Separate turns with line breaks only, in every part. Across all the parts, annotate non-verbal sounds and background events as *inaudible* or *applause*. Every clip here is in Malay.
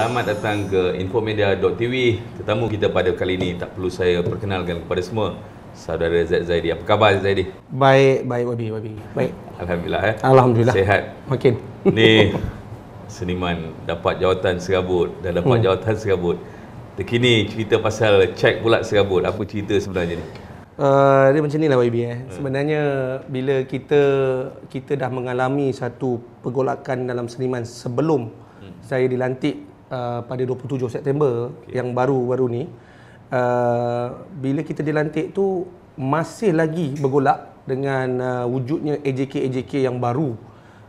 Selamat datang ke Infomedia.tv Tetamu kita pada kali ini tak perlu saya perkenalkan kepada semua Saudara Zaid Zaidi, apa khabar Zaid Zaidi?
Baik, baik Wabi, Wabi Baik
Alhamdulillah eh Alhamdulillah Sehat Makin Ni seniman dapat jawatan serabut Dan dapat hmm. jawatan serabut Terkini cerita pasal cek pula serabut Apa cerita sebenarnya ni?
Uh, dia macam ni lah Wabi eh. Hmm. Sebenarnya bila kita kita dah mengalami satu pergolakan dalam seniman sebelum hmm. saya dilantik uh, pada 27 September okay. yang baru-baru ni uh, bila kita dilantik tu masih lagi bergolak dengan uh, wujudnya AJK-AJK yang baru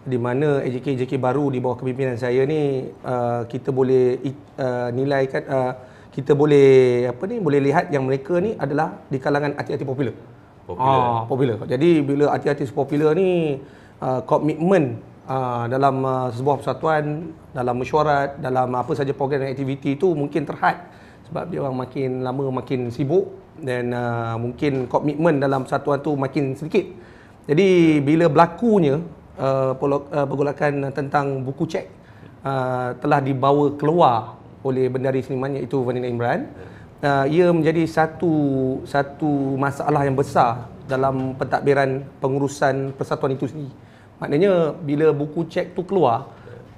di mana AJK-AJK baru di bawah kepimpinan saya ni uh, kita boleh uh, nilaikan uh, kita boleh apa ni boleh lihat yang mereka ni adalah di kalangan hati-hati popular popular ah. popular jadi bila hati-hati popular ni uh, komitmen Ah, dalam uh, sebuah persatuan, dalam mesyuarat, dalam apa saja program dan aktiviti itu mungkin terhad sebab dia orang makin lama makin sibuk dan uh, mungkin komitmen dalam persatuan tu makin sedikit. Jadi bila berlakunya uh, pergolakan tentang buku cek uh, telah dibawa keluar oleh bendari seniman iaitu Vanina Imran, uh, ia menjadi satu satu masalah yang besar dalam pentadbiran pengurusan persatuan itu sendiri. Maknanya bila buku cek tu keluar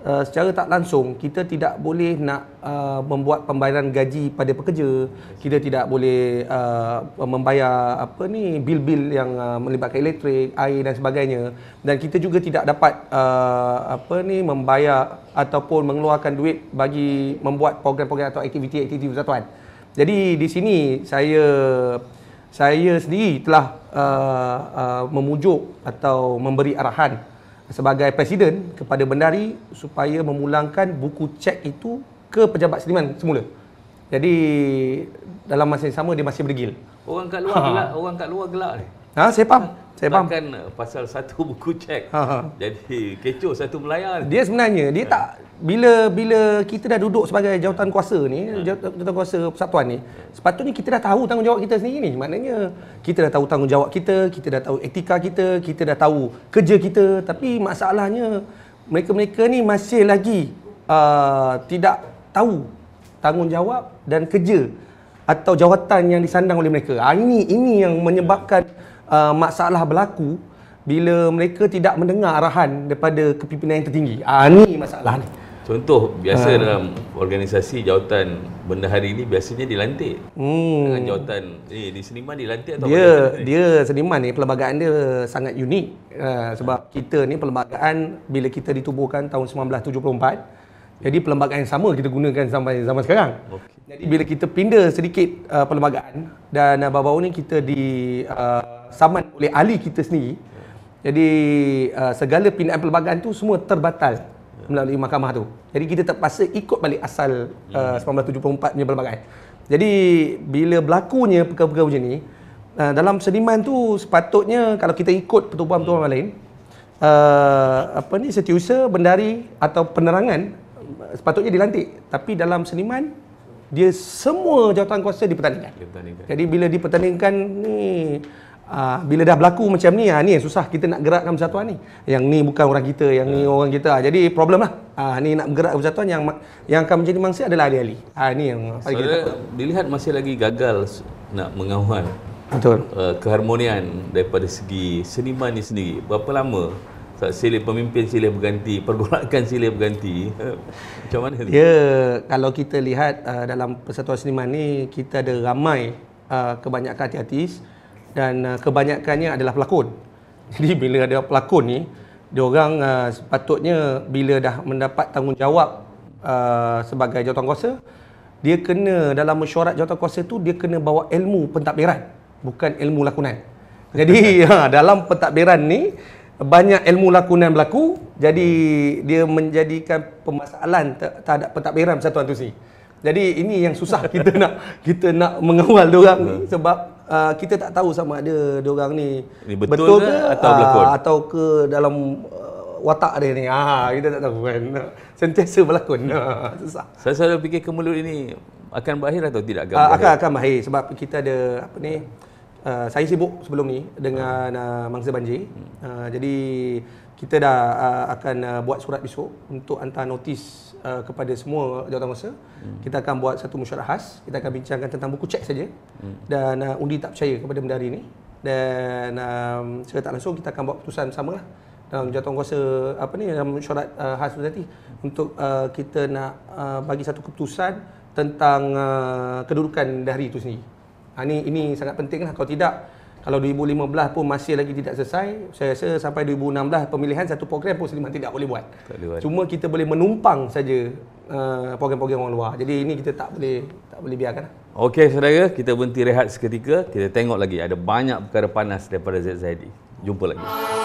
uh, secara tak langsung kita tidak boleh nak uh, membuat pembayaran gaji pada pekerja. Kita tidak boleh uh, membayar apa ni bil-bil yang uh, melibatkan elektrik, air dan sebagainya dan kita juga tidak dapat uh, apa ni membayar ataupun mengeluarkan duit bagi membuat program-program atau aktiviti-aktiviti persatuan. Jadi di sini saya saya sendiri telah uh, uh, memujuk atau memberi arahan sebagai presiden kepada Bendari supaya memulangkan buku cek itu ke pejabat seniman semula. Jadi dalam masa yang sama dia masih bergil.
Orang kat luar ha. gelak, orang kat luar gelak ni.
Ha, saya faham. Saya faham.
Takkan eh, pasal satu *laughs* buku cek. Ha, ha. Jadi kecoh
satu Melayu. Dia sebenarnya dia ha. tak bila bila kita dah duduk sebagai jawatan kuasa ni, ha. jawatan kuasa persatuan ni, sepatutnya kita dah tahu tanggungjawab kita sendiri ni. Maknanya kita dah tahu tanggungjawab kita, kita dah tahu etika kita, kita dah tahu kerja kita, tapi masalahnya mereka-mereka ni masih lagi uh, tidak tahu tanggungjawab dan kerja atau jawatan yang disandang oleh mereka. Ah, ini ini yang menyebabkan uh, masalah berlaku bila mereka tidak mendengar arahan daripada kepimpinan yang tertinggi. Ah uh, ni masalah ni.
Contoh biasa uh. dalam organisasi jawatan benda hari ini biasanya dilantik. Hmm. Dengan
jawatan eh di seniman dilantik atau dia mana? dia seniman ni perlembagaan dia sangat unik uh, sebab uh. kita ni perlembagaan bila kita ditubuhkan tahun 1974 jadi perlembagaan yang sama kita gunakan sampai zaman sekarang. Okay. Jadi bila kita pindah sedikit uh, ah, perlembagaan dan uh, bawa baru ni kita di uh, saman oleh ahli kita sendiri. Jadi uh, segala pindaan pelbagaian tu semua terbatal melalui mahkamah tu. Jadi kita terpaksa ikut balik asal uh, 1974 punya pelbagaian. Jadi bila berlakunya perkara-perkara macam ni, uh, dalam seniman tu sepatutnya kalau kita ikut pertubuhan-pertubuhan hmm. lain, uh, apa ni setiusa bendari atau penerangan uh, sepatutnya dilantik. Tapi dalam seniman dia semua jawatan kuasa dipertandingkan. dipertandingkan. Jadi bila dipertandingkan ni Uh, bila dah berlaku macam ni, uh, ni yang susah kita nak gerakkan persatuan ni. Yang ni bukan orang kita, yang ni ya. orang kita. Uh, jadi problem lah. Uh, ni nak gerakkan persatuan yang yang akan menjadi mangsa adalah ahli-ahli. Uh, ni yang so, kita
Dilihat masih lagi gagal nak mengawal Betul. Uh, keharmonian daripada segi seniman ni sendiri. Berapa lama silih pemimpin silih berganti, pergolakan *laughs* silih berganti.
macam mana ni? Ya, kalau kita lihat uh, dalam persatuan seniman ni, kita ada ramai uh, kebanyakan hati-hati dan uh, kebanyakannya adalah pelakon. *laughs* Jadi bila ada pelakon ni, diorang uh, sepatutnya bila dah mendapat tanggungjawab uh, sebagai jawatankuasa, dia kena dalam mesyuarat jawatankuasa tu dia kena bawa ilmu pentadbiran, bukan ilmu lakonan. *laughs* Jadi ha, dalam pentadbiran ni banyak ilmu lakonan berlaku, jadi hmm. dia menjadikan permasalahan terhadap pentadbiran persatuan tu si. Jadi ini yang susah *laughs* kita nak kita nak mengawal dia orang ni sebab uh, kita tak tahu sama ada dia orang ni, ni betul, betul ke, ke atau berlakon ah, atau ke dalam uh, watak dia ni. Ah kita tak tahu kan. *laughs* Sentiasa berlakon. *laughs* Susah. Saya selalu fikir kemelut ini akan berakhir atau tidak akan uh, Akan akan berakhir sebab kita ada apa ni? Uh, saya sibuk sebelum ni dengan uh, mangsa banjir. Uh, jadi kita dah uh, akan uh, buat surat besok untuk hantar notis uh, kepada semua jawatankuasa hmm. kita akan buat satu mesyuarat khas kita akan bincangkan tentang buku cek saja hmm. dan uh, undi tak percaya kepada benda hari ini dan um, secara tak langsung kita akan buat keputusan sama lah dalam jawatankuasa apa ni dalam mesyuarat uh, khas tadi untuk uh, kita nak uh, bagi satu keputusan tentang uh, kedudukan dari itu sendiri. Ha, ini ini sangat pentinglah kalau tidak kalau 2015 pun masih lagi tidak selesai, saya rasa sampai 2016 pemilihan satu program pun Seliman tidak boleh buat. Tak boleh Cuma kita boleh menumpang saja uh, program-program orang luar. Jadi ini kita tak boleh tak boleh biarkan.
Okey saudara, kita berhenti rehat seketika. Kita tengok lagi ada banyak perkara panas daripada ZZD. Jumpa lagi. Ah.